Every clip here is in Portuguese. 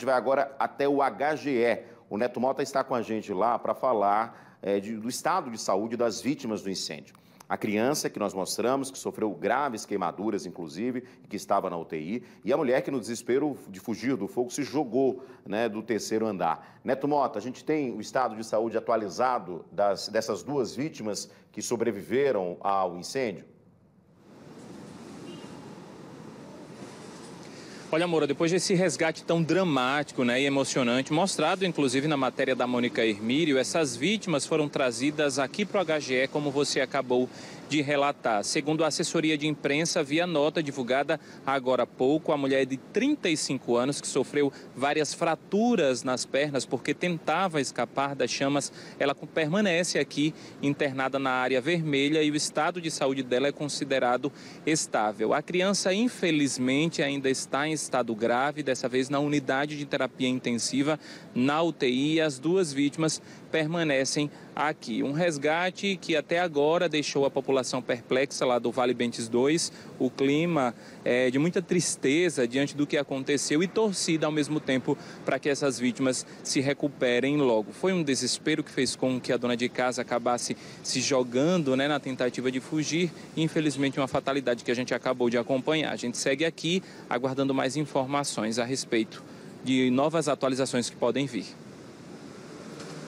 gente vai agora até o HGE. O Neto Mota está com a gente lá para falar é, de, do estado de saúde das vítimas do incêndio. A criança que nós mostramos, que sofreu graves queimaduras, inclusive, que estava na UTI, e a mulher que, no desespero de fugir do fogo, se jogou né, do terceiro andar. Neto Mota, a gente tem o estado de saúde atualizado das, dessas duas vítimas que sobreviveram ao incêndio? Olha, Moura, depois desse resgate tão dramático né, e emocionante, mostrado inclusive na matéria da Mônica Hermírio, essas vítimas foram trazidas aqui para o HGE, como você acabou de relatar. Segundo a assessoria de imprensa, via nota divulgada agora há pouco, a mulher de 35 anos que sofreu várias fraturas nas pernas porque tentava escapar das chamas, ela permanece aqui internada na área vermelha e o estado de saúde dela é considerado estável. A criança, infelizmente, ainda está em estado grave, dessa vez na unidade de terapia intensiva, na UTI. As duas vítimas permanecem aqui. Um resgate que até agora deixou a população perplexa lá do Vale Bentes 2, o clima é de muita tristeza diante do que aconteceu e torcida ao mesmo tempo para que essas vítimas se recuperem logo. Foi um desespero que fez com que a dona de casa acabasse se jogando né, na tentativa de fugir. Infelizmente, uma fatalidade que a gente acabou de acompanhar. A gente segue aqui aguardando mais mais informações a respeito de novas atualizações que podem vir.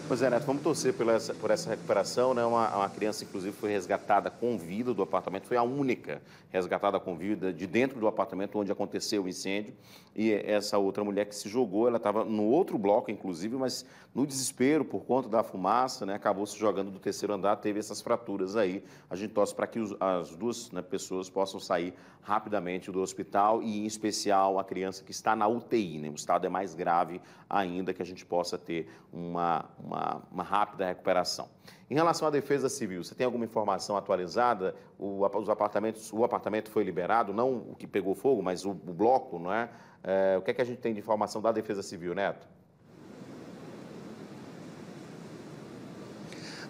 Pois é, Neto, vamos torcer por essa, por essa recuperação. Né? Uma, uma, criança, inclusive, foi resgatada com vida do apartamento, foi a única resgatada com vida de dentro do apartamento onde aconteceu o incêndio. E essa outra mulher que se jogou, ela estava no outro bloco, inclusive, mas no desespero por conta da fumaça, né? acabou se jogando do terceiro andar, teve essas fraturas aí. A gente torce para que os, as duas né, pessoas possam sair rapidamente do hospital e, em especial, a criança que está na UTI. Né? O estado é mais grave ainda que a gente possa ter uma, uma uma, rápida recuperação. Em relação à defesa civil, você tem alguma informação atualizada? O, os apartamentos, o apartamento foi liberado, não o que pegou fogo, mas o, o bloco, não é? é? O que é que a gente tem de informação da defesa civil, Neto?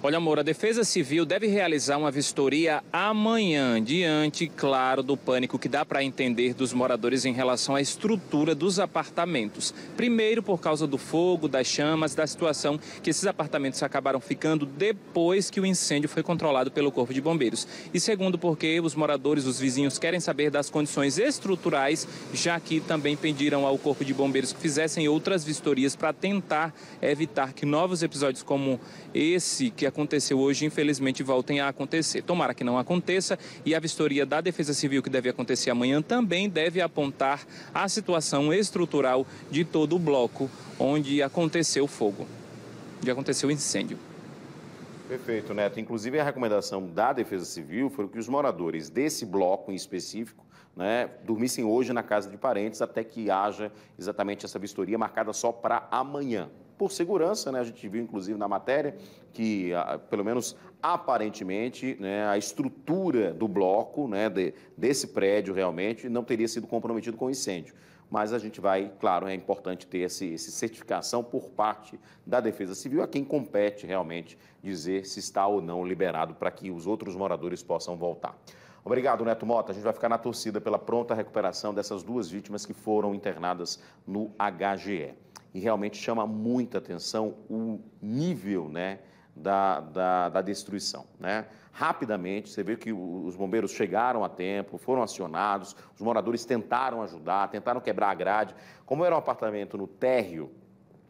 Olha, amor, a Defesa Civil deve realizar uma vistoria amanhã, diante, claro, do pânico que dá para entender dos moradores em relação à estrutura dos apartamentos. Primeiro, por causa do fogo, das chamas, da situação que esses apartamentos acabaram ficando depois que o incêndio foi controlado pelo Corpo de Bombeiros. E segundo, porque os moradores, os vizinhos, querem saber das condições estruturais, já que também pediram ao Corpo de Bombeiros que fizessem outras vistorias para tentar evitar que novos episódios como esse, que aconteceu hoje, infelizmente, voltem a acontecer. Tomara que não aconteça e a vistoria da Defesa Civil, que deve acontecer amanhã, também deve apontar a situação estrutural de todo o bloco onde aconteceu o fogo, onde aconteceu o incêndio. Perfeito, Neto. Inclusive, a recomendação da Defesa Civil foi que os moradores desse bloco em específico né, dormissem hoje na casa de parentes até que haja exatamente essa vistoria marcada só para amanhã por segurança, né? A gente viu, inclusive, na matéria que, pelo menos aparentemente, né, a estrutura do bloco, né, de, desse prédio realmente, não teria sido comprometido com o incêndio. Mas a gente vai, claro, é importante ter essa certificação por parte da Defesa Civil, a quem compete realmente dizer se está ou não liberado para que os outros moradores possam voltar. Obrigado, Neto Mota. A gente vai ficar na torcida pela pronta recuperação dessas duas vítimas que foram internadas no HGE e realmente chama muita atenção o nível né, da, da, da destruição. Né? Rapidamente, você vê que os bombeiros chegaram a tempo, foram acionados, os moradores tentaram ajudar, tentaram quebrar a grade. Como era um apartamento no térreo,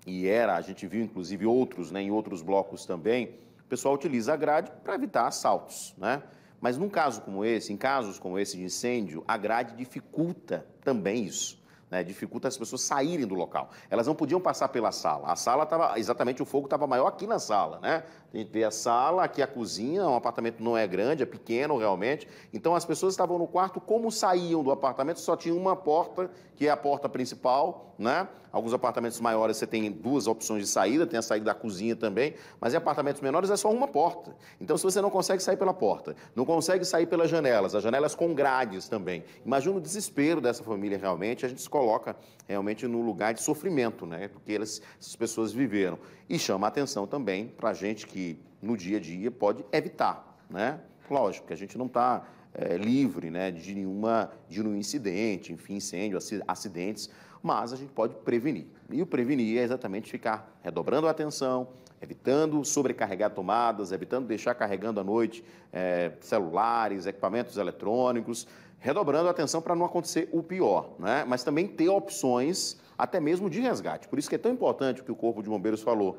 e era, a gente viu inclusive outros, né, em outros blocos também, o pessoal utiliza a grade para evitar assaltos. Né? Mas num caso como esse, em casos como esse de incêndio, a grade dificulta também isso né, dificulta as pessoas saírem do local. Elas não podiam passar pela sala. A sala estava, exatamente, o fogo estava maior aqui na sala, né? A gente tem a sala, aqui a cozinha, o apartamento não é grande, é pequeno realmente. Então as pessoas estavam no quarto, como saíam do apartamento, só tinha uma porta, que é a porta principal, né? Alguns apartamentos maiores você tem duas opções de saída, tem a saída da cozinha também, mas em apartamentos menores é só uma porta. Então, se você não consegue sair pela porta, não consegue sair pelas janelas, as janelas com grades também. Imagina o desespero dessa família realmente, a gente se coloca realmente no lugar de sofrimento, né? Do que eles, essas pessoas viveram. E chama a atenção também para a gente que no dia a dia pode evitar, né? Lógico que a gente não está é, eh, livre né, de, nenhuma, de nenhum incidente, enfim, incêndio, acidentes, mas a gente pode prevenir. E o prevenir é exatamente ficar redobrando a atenção, evitando sobrecarregar tomadas, evitando deixar carregando à noite é, celulares, equipamentos eletrônicos, redobrando a atenção para não acontecer o pior, né? mas também ter opções até mesmo de resgate. Por isso que é tão importante o que o Corpo de Bombeiros falou,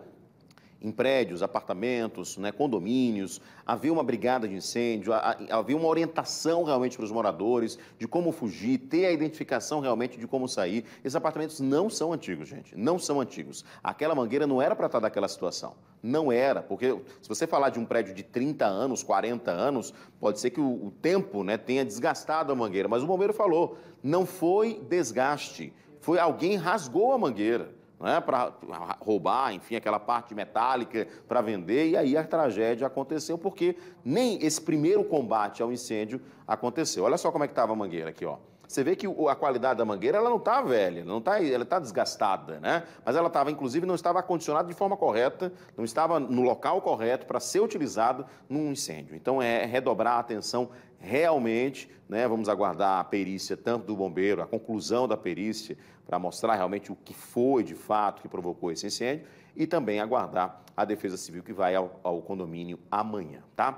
em prédios, apartamentos, né, condomínios, havia uma brigada de incêndio, havia uma orientação realmente para os moradores de como fugir, ter a identificação realmente de como sair. Esses apartamentos não são antigos, gente, não são antigos. Aquela mangueira não era para estar daquela situação, não era, porque se você falar de um prédio de 30 anos, 40 anos, pode ser que o, o tempo né, tenha desgastado a mangueira, mas o bombeiro falou, não foi desgaste, foi alguém rasgou a mangueira né, para roubar, enfim, aquela parte metálica para vender. E aí a tragédia aconteceu porque nem esse primeiro combate ao incêndio aconteceu. Olha só como é que estava a mangueira aqui, ó. Você vê que a qualidade da mangueira ela não está velha, não tá, ela está desgastada, né? Mas ela estava, inclusive, não estava acondicionada de forma correta, não estava no local correto para ser utilizado num incêndio. Então é redobrar a atenção realmente, né? Vamos aguardar a perícia tanto do bombeiro, a conclusão da perícia para mostrar realmente o que foi de fato que provocou esse incêndio e também aguardar a Defesa Civil que vai ao, ao condomínio amanhã, tá?